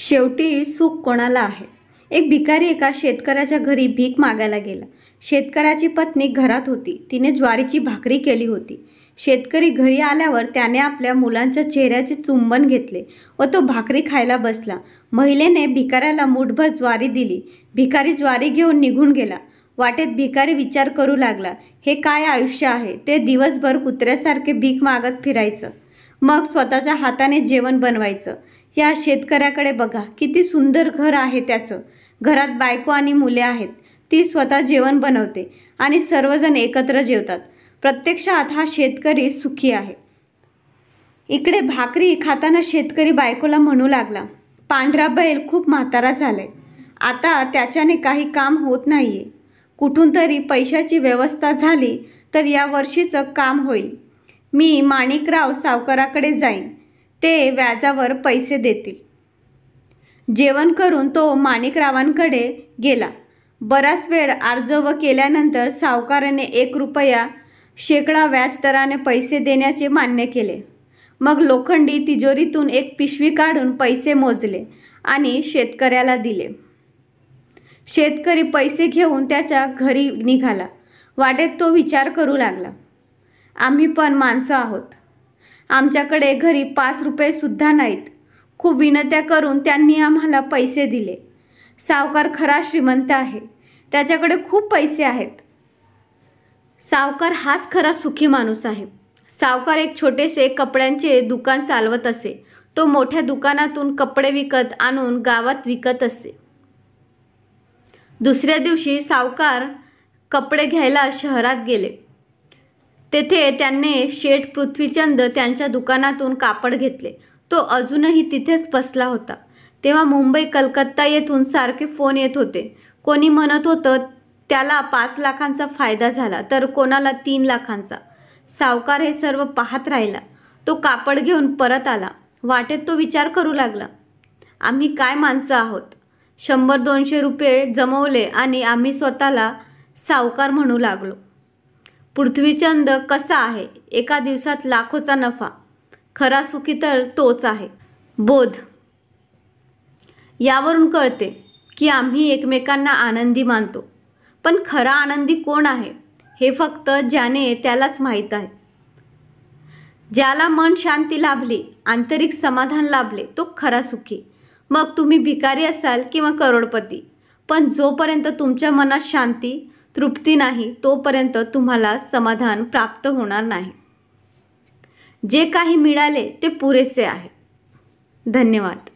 शेवटी सुख कोणाला आहे एक भिकारी एका शेतकऱ्याच्या घरी भीक मागायला गेला शेतकऱ्याची पत्नी घरात होती तिने ज्वारीची भाकरी केली होती शेतकरी घरी आल्यावर त्याने आपल्या मुलांच्या चेहऱ्याचे चुंबन घेतले व तो भाकरी खायला बसला महिलेने भिकाऱ्याला मुठभर ज्वारी दिली भिकारी ज्वारी घेऊन निघून गेला वाटेत भिकारी विचार करू लागला हे काय आयुष्य आहे ते दिवसभर कुत्र्यासारखे भीक मागत फिरायचं मग स्वतःच्या हाताने जेवण बनवायचं या शेतकऱ्याकडे बघा किती सुंदर घर आहे त्याचं घरात बायको आणि मुले आहेत ती स्वतः जेवण बनवते आणि सर्वजण एकत्र जेवतात प्रत्यक्षात हा शेतकरी सुखी आहे इकडे भाकरी खाताना शेतकरी बायकोला म्हणू लागला पांढरा बैल खूप म्हातारा झालाय आता त्याच्याने काही काम होत नाही कुठून तरी पैशाची व्यवस्था झाली तर या वर्षीचं काम होईल मी माणिकराव सावकाराकडे जाईन ते व्याजावर पैसे देतील जेवण करून तो माणिकरावांकडे गेला बराच वेळ व केल्यानंतर सावकाराने एक रुपया शेकडा व्याजदराने पैसे देण्याचे मान्य केले मग लोखंडी तिजोरीतून एक पिशवी काढून पैसे मोजले आणि शेतकऱ्याला दिले शेतकरी पैसे घेऊन त्याच्या घरी निघाला वाटेत तो विचार करू लागला आम्ही पण माणसं आहोत आमच्याकडे घरी पाच रुपयेसुद्धा नाहीत खूप विनत्या करून त्यांनी आम्हाला पैसे दिले सावकार खरा श्रीमंत आहे त्याच्याकडे खूप पैसे आहेत सावकार हाच खरा सुखी माणूस आहे सावकार एक छोटेसे कपड्यांचे दुकान चालवत असे तो मोठ्या दुकानातून कपडे विकत आणून गावात विकत असे दुसऱ्या दिवशी सावकार कपडे घ्यायला शहरात गेले तेथे त्यांनी शेठ पृथ्वीचंद त्यांच्या दुकानातून कापड घेतले तो अजूनही तिथेच बसला होता तेव्हा मुंबई कलकत्ता येथून सारखे फोन येत होते कोणी म्हणत होतं त्याला पाच लाखांचा फायदा झाला तर कोणाला तीन लाखांचा सावकार हे सर्व पाहत राहिला तो कापड घेऊन परत आला वाटेत तो विचार करू लागला आम्ही काय माणसं आहोत शंभर दोनशे रुपये जमवले आणि आम्ही स्वतःला सावकार म्हणू लागलो पृथ्वीचंद कसा आहे एका दिवसात लाखोचा नफा खरा सुखी तर तोच आहे बोध यावरून कळते की आम्ही एकमेकांना आनंदी मानतो पण खरा आनंदी कोण आहे हे फक्त ज्याने त्यालाच माहीत आहे ज्याला मन शांती लाभली आंतरिक समाधान लाभले तो खरा सुखी मग तुम्ही भिकारी असाल किंवा करोडपती पण जोपर्यंत तुमच्या मनात शांती तृप्ती नाही तोपर्यंत तुम्हाला समाधान प्राप्त होणार नाही जे काही मिळाले ते पुरेसे आहे धन्यवाद